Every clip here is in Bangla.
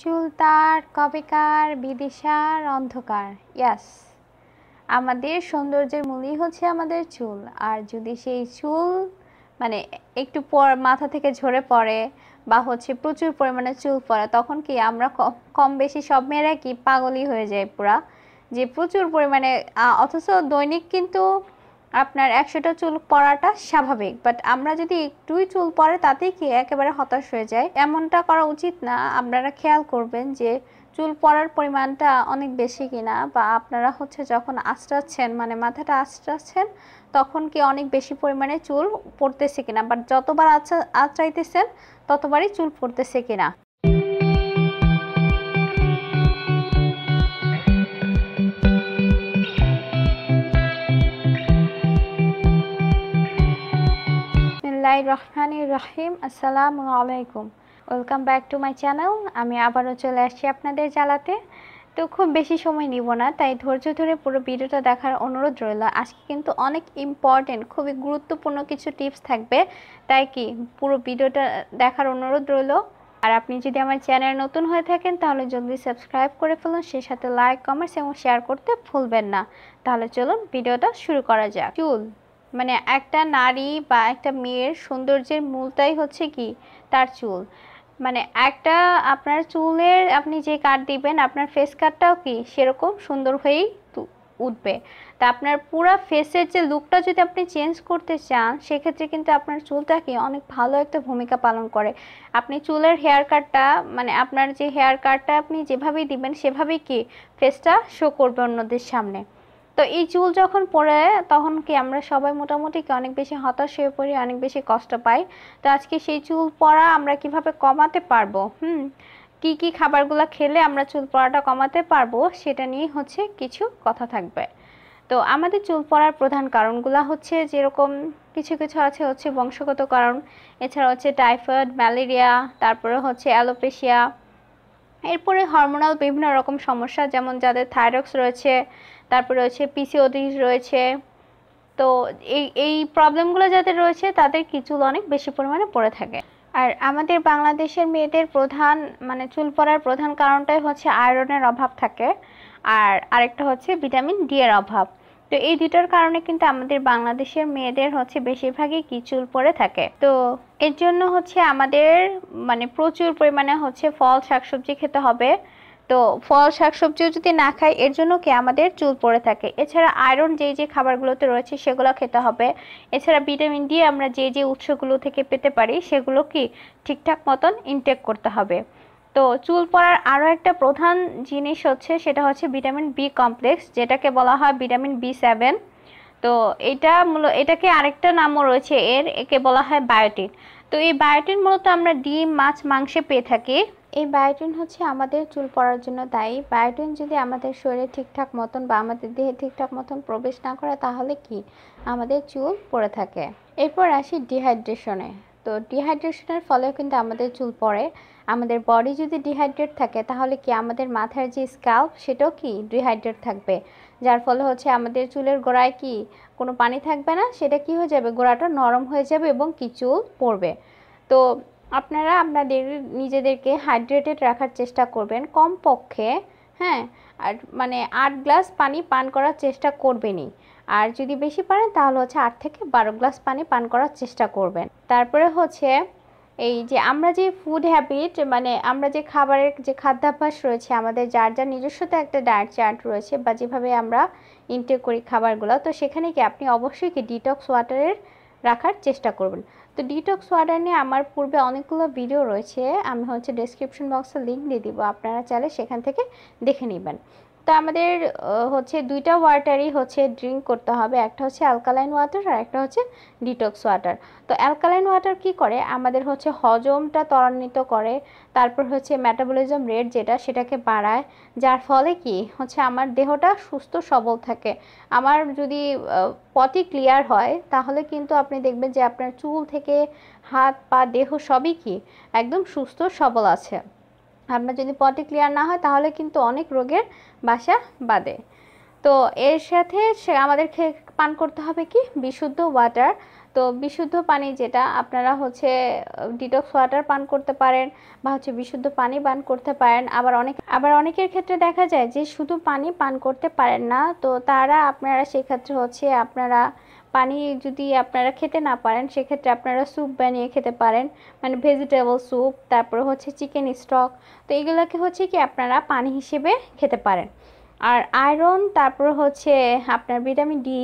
চুল তার কবেকার বিদিশার অন্ধকার ইয়াস আমাদের সৌন্দর্যের মূলই হচ্ছে আমাদের চুল আর যদি সেই চুল মানে একটু পর মাথা থেকে ঝরে পড়ে বা হচ্ছে প্রচুর পরিমাণে চুল পড়ে তখন কি আমরা কম বেশি সব মেয়েরা কি পাগলই হয়ে যায় পুরা যে প্রচুর পরিমাণে অথচ দৈনিক কিন্তু আপনার একশোটা চুল পড়াটা স্বাভাবিক বাট আমরা যদি একটুই চুল পড়ে তাতেই কি একেবারে হতাশ হয়ে যায় এমনটা করা উচিত না আপনারা খেয়াল করবেন যে চুল পড়ার পরিমাণটা অনেক বেশি কিনা বা আপনারা হচ্ছে যখন আশ্রাচ্ছেন মানে মাথাটা আশ্রাচ্ছেন তখন কি অনেক বেশি পরিমাণে চুল পড়তেছে কিনা বাট যতবার আচ্ছা আশ্রাইতেছেন ততবারই চুল পড়তেছে কিনা বিসমিল্লাহ রহমান রহিম আসসালামু আলাইকুম welcome back to my channel আমি আবারও চলে আসছি আপনাদের জ্বালাতে তো খুব বেশি সময় নিব না তাই ধৈর্য ধরে পুরো ভিডিওটা দেখার অনুরোধ রইল আজকে কিন্তু অনেক ইম্পর্টেন্ট খুবই গুরুত্বপূর্ণ কিছু টিপস থাকবে তাই কি পুরো ভিডিওটা দেখার অনুরোধ রইল আর আপনি যদি আমার চ্যানেল নতুন হয়ে থাকেন তাহলে জলদি সাবস্ক্রাইব করে ফেলুন সেই সাথে লাইক কমেন্টস এবং শেয়ার করতে ভুলবেন না তাহলে চলুন ভিডিওটা শুরু করা যাক চুল মানে একটা নারী বা একটা মেয়ের সৌন্দর্যের মূলটাই হচ্ছে কি তার চুল মানে একটা আপনার চুলের আপনি যে কাট দিবেন আপনার ফেস কাটটাও কি সেরকম সুন্দর হয়েই উঠবে তা আপনার পুরো ফেসের যে লুকটা যদি আপনি চেঞ্জ করতে চান সেক্ষেত্রে কিন্তু আপনার চুলটা কি অনেক ভালো একটা ভূমিকা পালন করে আপনি চুলের হেয়ার কাটটা মানে আপনার যে হেয়ার কাটটা আপনি যেভাবেই দিবেন সেভাবেই কি ফেসটা শো করবে অন্যদের সামনে তো এই চুল যখন পড়ে তখন কি আমরা সবাই মোটামুটি কি অনেক বেশি হতাশ হয়ে পড়ি অনেক বেশি কষ্ট পাই তো আজকে সেই চুল পড়া আমরা কিভাবে কমাতে পারবো হুম কি কি খাবারগুলো খেলে আমরা চুল পড়াটা কমাতে পারবো সেটা নিয়ে হচ্ছে কিছু কথা থাকবে তো আমাদের চুল পড়ার প্রধান কারণগুলো হচ্ছে যেরকম কিছু কিছু আছে হচ্ছে বংশগত কারণ এছাড়া হচ্ছে টাইফয়েড ম্যালেরিয়া তারপরে হচ্ছে অ্যালোপেশিয়া এরপরে হরমোনাল বিভিন্ন রকম সমস্যা যেমন যাদের থাইরক্স রয়েছে তারপর রয়েছে পিসিওডি রয়েছে তো এই এই প্রবলেমগুলো যাদের রয়েছে তাদের কি চুল অনেক বেশি পরিমাণে পড়ে থাকে আর আমাদের বাংলাদেশের মেয়েদের প্রধান মানে চুল পড়ার প্রধান কারণটাই হচ্ছে আয়রনের অভাব থাকে আর আরেকটা হচ্ছে ভিটামিন ডি এর অভাব তো এই দুটোর কারণে কিন্তু আমাদের বাংলাদেশের মেয়েদের হচ্ছে বেশিরভাগই কি চুল পড়ে থাকে তো এর জন্য হচ্ছে আমাদের মানে প্রচুর পরিমাণে হচ্ছে ফল শাকসবজি খেতে হবে তো ফল শাকসবজিও যদি না খাই এর জন্য কি আমাদের চুল পড়ে থাকে এছাড়া আয়রন যে যে খাবারগুলোতে রয়েছে সেগুলো খেতে হবে এছাড়া ভিটামিন ডি আমরা যে যে উৎসগুলো থেকে পেতে পারি সেগুলো কি ঠিকঠাক মতন ইনটেক করতে হবে তো চুল পড়ার আরও একটা প্রধান জিনিস হচ্ছে সেটা হচ্ছে ভিটামিন বি কমপ্লেক্স যেটাকে বলা হয় ভিটামিন বি সেভেন তো এটা মূল এটাকে আরেকটা নামও রয়েছে এর একে বলা হয় বায়োটিন তো এই বায়োটিন মূলত আমরা ডিম মাছ মাংসে পেয়ে থাকি এই বায়োটিন হচ্ছে আমাদের চুল পড়ার জন্য দায়ী বায়োটিন যদি আমাদের শরীরে ঠিকঠাক মতন বা আমাদের দেহে ঠিকঠাক মতন প্রবেশ না করে তাহলে কি আমাদের চুল পড়ে থাকে এরপর আসি ডিহাইড্রেশনে তো ডিহাইড্রেশনের ফলেও কিন্তু আমাদের চুল পড়ে আমাদের বডি যদি ডিহাইড্রেট থাকে তাহলে কি আমাদের মাথার যে স্কাল্প সেটাও কি ডিহাইড্রেট থাকবে যার ফলে হচ্ছে আমাদের চুলের গোড়ায় কি কোনো পানি থাকবে না সেটা কি হয়ে যাবে গোড়াটা নরম হয়ে যাবে এবং কি চুল পড়বে তো আপনারা আপনাদের নিজেদেরকে হাইড্রেটেড রাখার চেষ্টা করবেন কমপক্ষে হ্যাঁ আর মানে আট গ্লাস পানি পান করার চেষ্টা করবেনই আর যদি বেশি পারেন তাহলে হচ্ছে আট থেকে বারো গ্লাস পানি পান করার চেষ্টা করবেন তারপরে হচ্ছে এই যে আমরা যে ফুড হ্যাবিট মানে আমরা যে খাবারের যে খাদ্যাভ্যাস রয়েছে আমাদের যার যার নিজস্ব একটা ডায়েট চার্ট রয়েছে বা যেভাবে আমরা ইনটেক করি খাবারগুলো তো সেখানে কি আপনি অবশ্যই কি ডিটক্স ওয়াটারের রাখার চেষ্টা করবেন তো ডিটক্স ওয়াটার নিয়ে আমার পূর্বে অনেকগুলো ভিডিও রয়েছে আমি হচ্ছে ডেসক্রিপশন বক্সে লিঙ্ক দিয়ে দিব আপনারা চাইলে সেখান থেকে দেখে নেবেন তো আমাদের হচ্ছে দুইটা ওয়াটারই হচ্ছে ড্রিঙ্ক করতে হবে একটা হচ্ছে অ্যালকালাইন ওয়াটার আর একটা হচ্ছে ডিটক্স ওয়াটার তো অ্যালকালাইন ওয়াটার কি করে আমাদের হচ্ছে হজমটা ত্বরান্বিত করে তারপর হচ্ছে ম্যাটাবলিজম রেট যেটা সেটাকে বাড়ায় যার ফলে কি হচ্ছে আমার দেহটা সুস্থ সবল থাকে আমার যদি পটি ক্লিয়ার হয় তাহলে কিন্তু আপনি দেখবেন যে আপনার চুল থেকে হাত পা দেহ সবই কি একদম সুস্থ সবল আছে আপনার যদি পটি ক্লিয়ার না হয় তাহলে কিন্তু অনেক রোগের বাসা বাঁধে তো এর সাথে সে আমাদের পান করতে হবে কি বিশুদ্ধ ওয়াটার তো বিশুদ্ধ পানি যেটা আপনারা হচ্ছে ডিটক্স ওয়াটার পান করতে পারেন বা হচ্ছে বিশুদ্ধ পানি পান করতে পারেন আবার অনেক আবার অনেকের ক্ষেত্রে দেখা যায় যে শুধু পানি পান করতে পারেন না তো তারা আপনারা সেক্ষেত্রে হচ্ছে আপনারা পানি যদি আপনারা খেতে না পারেন সেক্ষেত্রে আপনারা স্যুপ বানিয়ে খেতে পারেন মানে ভেজিটেবল স্যুপ তারপরে হচ্ছে চিকেন স্টক তো এগুলোকে হচ্ছে কি আপনারা পানি হিসেবে খেতে পারেন আর আয়রন তারপর হচ্ছে আপনার ভিটামিন ডি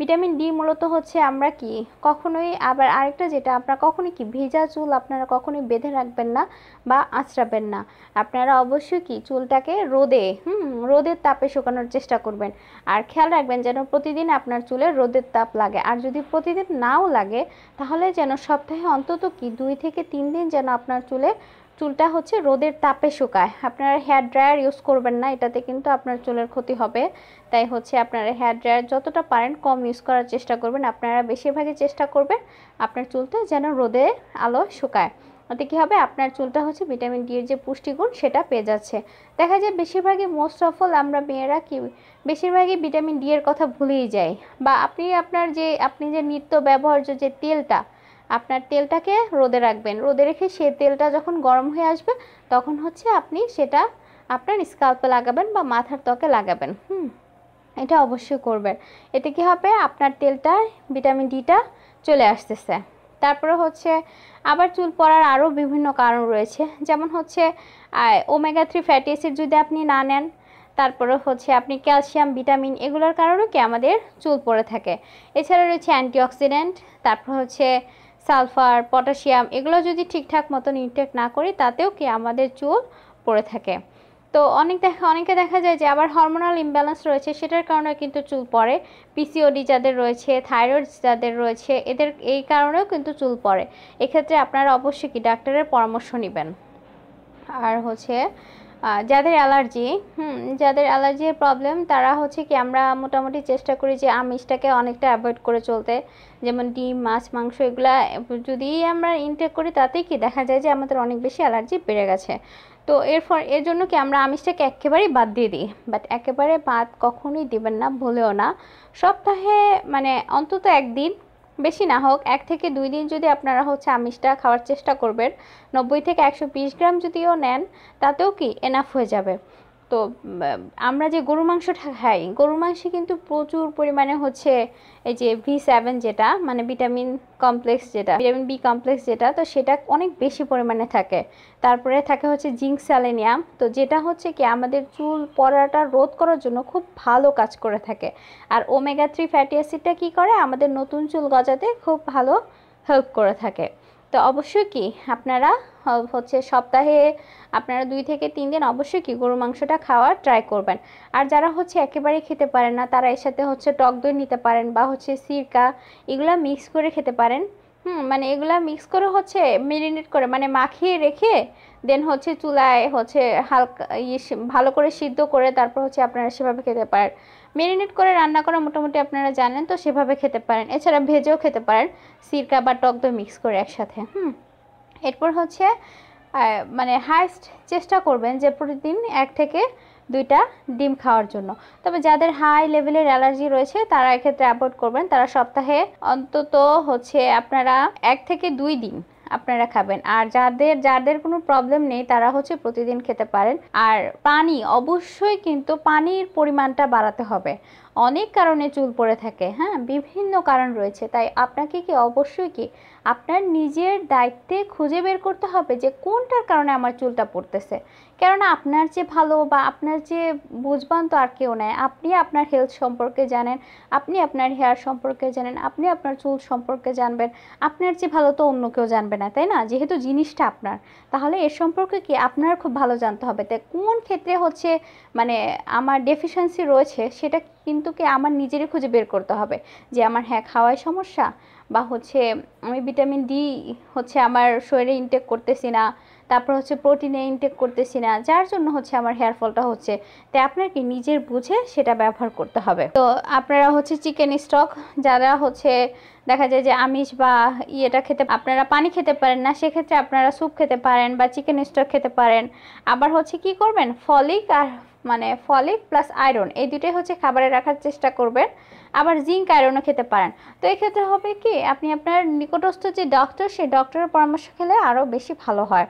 ভিটামিন ডি মূলত হচ্ছে আমরা কি কখনোই আবার আরেকটা যেটা আপনারা কখনোই কি ভেজা চুল আপনারা কখনোই বেঁধে রাখবেন না বা আঁচড়াবেন না আপনারা অবশ্যই কি চুলটাকে রোদে হুম রোদের তাপে শুকানোর চেষ্টা করবেন আর খেয়াল রাখবেন যেন প্রতিদিন আপনার চুলে রোদের তাপ লাগে আর যদি প্রতিদিন নাও লাগে তাহলে যেন সপ্তাহে অন্তত কি দুই থেকে তিন দিন যেন আপনার চুলে চুলটা হচ্ছে রোদের তাপে শুকায় আপনারা হেয়ার ড্রায়ার ইউজ করবেন না এটাতে কিন্তু আপনার চুলের ক্ষতি হবে তাই হচ্ছে আপনারা হেয়ার ড্রায়ার যতটা পারেন কম ইউজ করার চেষ্টা করবেন আপনারা বেশিরভাগই চেষ্টা করবেন আপনার চুলটা যেন রোদে আলো শুকায় ওতে কী হবে আপনার চুলটা হচ্ছে ভিটামিন ডি এর যে পুষ্টিগুণ সেটা পেয়ে যাচ্ছে দেখা যায় বেশিরভাগই মোস্ট অফ অল আমরা মেয়েরা কি বেশিরভাগই ভিটামিন ডি এর কথা ভুলেই যাই বা আপনি আপনার যে আপনি যে নিত্য ব্যবহার্য যে তেলটা আপনার তেলটাকে রোদে রাখবেন রোদে রেখে সে তেলটা যখন গরম হয়ে আসবে তখন হচ্ছে আপনি সেটা আপনার স্কাল্পে লাগাবেন বা মাথার ত্বকে লাগাবেন হুম এটা অবশ্যই করবেন এতে কি হবে আপনার তেলটায় ভিটামিন ডিটা চলে আসতেছে তারপরে হচ্ছে আবার চুল পড়ার আরও বিভিন্ন কারণ রয়েছে যেমন হচ্ছে ওমেগা থ্রি ফ্যাটি অ্যাসিড যদি আপনি না নেন তারপরে হচ্ছে আপনি ক্যালসিয়াম ভিটামিন এগুলোর কারণেও কি আমাদের চুল পড়ে থাকে এছাড়া রয়েছে অ্যান্টিঅক্সিডেন্ট তারপর হচ্ছে সালফার পটাশিয়াম এগুলো যদি ঠিকঠাক মতন ইনটেক না করি তাতেও কি আমাদের চুল পড়ে থাকে তো অনেক দেখা অনেকে দেখা যায় যে আবার হরমোনাল ইমব্যালেন্স রয়েছে সেটার কারণে কিন্তু চুল পড়ে পিসিওডি যাদের রয়েছে থাইরয়েড যাদের রয়েছে এদের এই কারণেও কিন্তু চুল পড়ে এক্ষেত্রে আপনারা অবশ্যই কি ডাক্তারের পরামর্শ নেবেন আর হচ্ছে যাদের অ্যালার্জি হুম যাদের অ্যালার্জির প্রবলেম তারা হচ্ছে কি আমরা মোটামুটি চেষ্টা করি যে আমিষটাকে অনেকটা অ্যাভয়েড করে চলতে যেমন ডিম মাছ মাংস এগুলা যদি আমরা ইনটেক করি তাতেই কি দেখা যায় যে আমাদের অনেক বেশি অ্যালার্জি বেড়ে গেছে তো এর ফর এর জন্য কি আমরা আমিষটাকে একেবারেই বাদ দিয়ে দিই বাট একেবারে বাদ কখনোই দিবেন না ভুলেও না সপ্তাহে মানে অন্তত একদিন বেশি না হোক এক থেকে দুই দিন যদি আপনারা হচ্ছে আমিষটা খাওয়ার চেষ্টা করবেন নব্বই থেকে একশো গ্রাম যদিও নেন তাতেও কি এনাফ হয়ে যাবে তো আমরা যে গরুর মাংসটা খাই গরুর মাংসে কিন্তু প্রচুর পরিমাণে হচ্ছে এই যে ভি সেভেন যেটা মানে ভিটামিন কমপ্লেক্স যেটা ভিটামিন বি কমপ্লেক্স যেটা তো সেটা অনেক বেশি পরিমাণে থাকে তারপরে থাকে হচ্ছে জিঙ্ক স্যালেনিয়াম তো যেটা হচ্ছে কি আমাদের চুল পড়াটা রোধ করার জন্য খুব ভালো কাজ করে থাকে আর ওমেগা থ্রি ফ্যাটি অ্যাসিডটা কী করে আমাদের নতুন চুল গজাতে খুব ভালো হেল্প করে থাকে তো অবশ্যই কি আপনারা হচ্ছে সপ্তাহে আপনারা দুই থেকে তিন দিন অবশ্যই কি গরু মাংসটা খাওয়ার ট্রাই করবেন আর যারা হচ্ছে একেবারে খেতে পারেন না তারা এর সাথে হচ্ছে টক দই নিতে পারেন বা হচ্ছে সিরকা এগুলো মিক্স করে খেতে পারেন হুম মানে এগুলা মিক্স করে হচ্ছে মেরিনেট করে মানে মাখিয়ে রেখে দেন হচ্ছে চুলায় হচ্ছে হালকা ইয়ে ভালো করে সিদ্ধ করে তারপর হচ্ছে আপনারা সেভাবে খেতে পারেন ম্যারিনেট করে রান্না করা মোটামুটি আপনারা জানেন তো সেভাবে খেতে পারেন এছাড়া ভেজেও খেতে পারেন সিরকা বা টক দই মিক্স করে একসাথে হুম এরপর হচ্ছে মানে হাইস্ট চেষ্টা করবেন যে প্রতিদিন এক থেকে দুইটা ডিম খাওয়ার জন্য তবে যাদের হাই লেভেলের অ্যালার্জি রয়েছে তারা এক্ষেত্রে অ্যাভয়েড করবেন তারা সপ্তাহে অন্তত হচ্ছে আপনারা এক থেকে দুই দিন আপনারা খাবেন আর যাদের যাদের কোনো প্রবলেম নেই তারা হচ্ছে প্রতিদিন খেতে পারেন আর পানি অবশ্যই কিন্তু পানির পরিমাণটা বাড়াতে হবে অনেক কারণে চুল পড়ে থাকে হ্যাঁ বিভিন্ন কারণ রয়েছে তাই আপনাকে কি অবশ্যই কি আপনার নিজের দায়িত্বে খুঁজে বের করতে হবে যে কোনটার কারণে আমার চুলটা পড়তেছে কেননা আপনার যে ভালো বা আপনার যে বুঝবান তো আর কেউ নেয় আপনি আপনার হেলথ সম্পর্কে জানেন আপনি আপনার হেয়ার সম্পর্কে জানেন আপনি আপনার চুল সম্পর্কে জানবেন আপনার যে ভালো তো অন্য কেউ জানবে না তাই না যেহেতু জিনিসটা আপনার তাহলে এর সম্পর্কে কি আপনার খুব ভালো জানতে হবে তাই কোন ক্ষেত্রে হচ্ছে মানে আমার ডেফিসিয়েন্সি রয়েছে সেটা কিন্তু কি আমার নিজেরই খুঁজে বের করতে হবে যে আমার হ্যাঁ খাওয়ায় সমস্যা বা হচ্ছে আমি ভিটামিন ডি হচ্ছে আমার শরীরে ইনটেক করতেছি না তারপর হচ্ছে প্রোটিনে ইনটেক করতেছি না যার জন্য হচ্ছে আমার হেয়ার ফলটা হচ্ছে তাই আপনাকে নিজের বুঝে সেটা ব্যবহার করতে হবে তো আপনারা হচ্ছে চিকেন স্টক যারা হচ্ছে দেখা যায় যে আমিষ বা ইয়েটা খেতে আপনারা পানি খেতে পারেন না সেক্ষেত্রে আপনারা স্যুপ খেতে পারেন বা চিকেন স্টক খেতে পারেন আবার হচ্ছে কি করবেন ফলিক আর মানে ফলিক প্লাস আয়রন এই দুটোই হচ্ছে খাবারে রাখার চেষ্টা করবেন আবার জিঙ্ক আয়রনও খেতে পারেন তো এক্ষেত্রে হবে কি আপনি আপনার নিকটস্থ যে ডক্টর সেই ডক্টরের পরামর্শ খেলে আরও বেশি ভালো হয়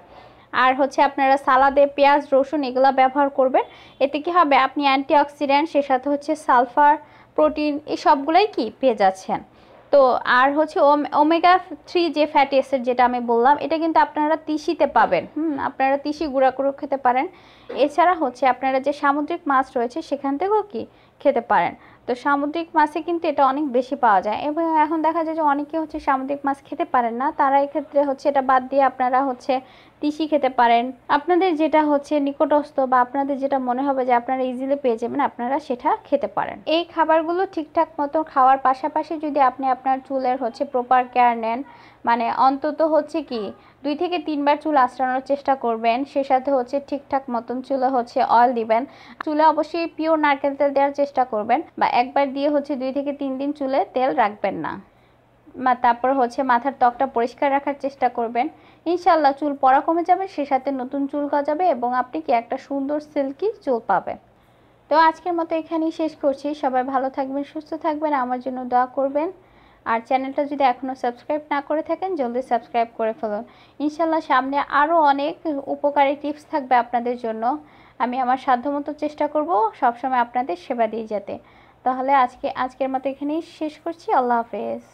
আর হচ্ছে আপনারা সালাদে পেঁয়াজ রসুন এগুলো ব্যবহার করবেন এতে কি হবে আপনি অ্যান্টিঅক্সিডেন্ট সে সাথে হচ্ছে সালফার প্রোটিন এই সবগুলোই কি পেয়ে যাচ্ছেন তো আর হচ্ছে ওমেগা থ্রি যে ফ্যাটি অ্যাসিড যেটা আমি বললাম এটা কিন্তু আপনারা তিসিতে পাবেন হুম আপনারা তিসি গুঁড়া করেও খেতে পারেন এছাড়া হচ্ছে আপনারা যে সামুদ্রিক মাছ রয়েছে সেখান থেকেও কি খেতে পারেন তো সামুদ্রিক মাছে কিন্তু এটা অনেক বেশি পাওয়া যায় এবং এখন দেখা যায় যে অনেকে হচ্ছে সামুদ্রিক মাছ খেতে পারেন না তারা এক্ষেত্রে হচ্ছে এটা বাদ দিয়ে আপনারা হচ্ছে তিসি খেতে পারেন আপনাদের যেটা হচ্ছে নিকটস্থ বা আপনাদের যেটা মনে হবে যে আপনারা ইজিলি পেয়ে যাবেন আপনারা সেটা খেতে পারেন এই খাবারগুলো ঠিকঠাক মতো খাওয়ার পাশাপাশি যদি আপনি আপনার চুলের হচ্ছে প্রপার কেয়ার নেন মানে অন্তত হচ্ছে কি দুই থেকে তিনবার চুল আশ্রানোর চেষ্টা করবেন সে সাথে হচ্ছে ঠিকঠাক মতন চুলে হচ্ছে অয়েল দিবেন চুলে অবশ্যই পিওর নারকেল তেল দেওয়ার চেষ্টা করবেন বা একবার দিয়ে হচ্ছে দুই থেকে তিন দিন চুলে তেল রাখবেন না তারপর হচ্ছে মাথার ত্বকটা পরিষ্কার রাখার চেষ্টা করবেন ইনশাল্লাহ চুল পড়া কমে যাবে সে সাথে নতুন চুল গজাবে এবং আপনি কি একটা সুন্দর সিল্কি চুল পাবেন তো আজকের মতো এখানেই শেষ করছি সবাই ভালো থাকবেন সুস্থ থাকবেন আমার জন্য দোয়া করবেন আর চ্যানেলটা যদি এখনও সাবস্ক্রাইব না করে থাকেন জলদি সাবস্ক্রাইব করে ফেলুন ইনশাল্লাহ সামনে আরও অনেক উপকারী টিপস থাকবে আপনাদের জন্য আমি আমার সাধ্যমতো চেষ্টা করব সবসময় আপনাদের সেবা দিয়ে যেতে তাহলে আজকে আজকের মতো এখানেই শেষ করছি আল্লাহ হাফেজ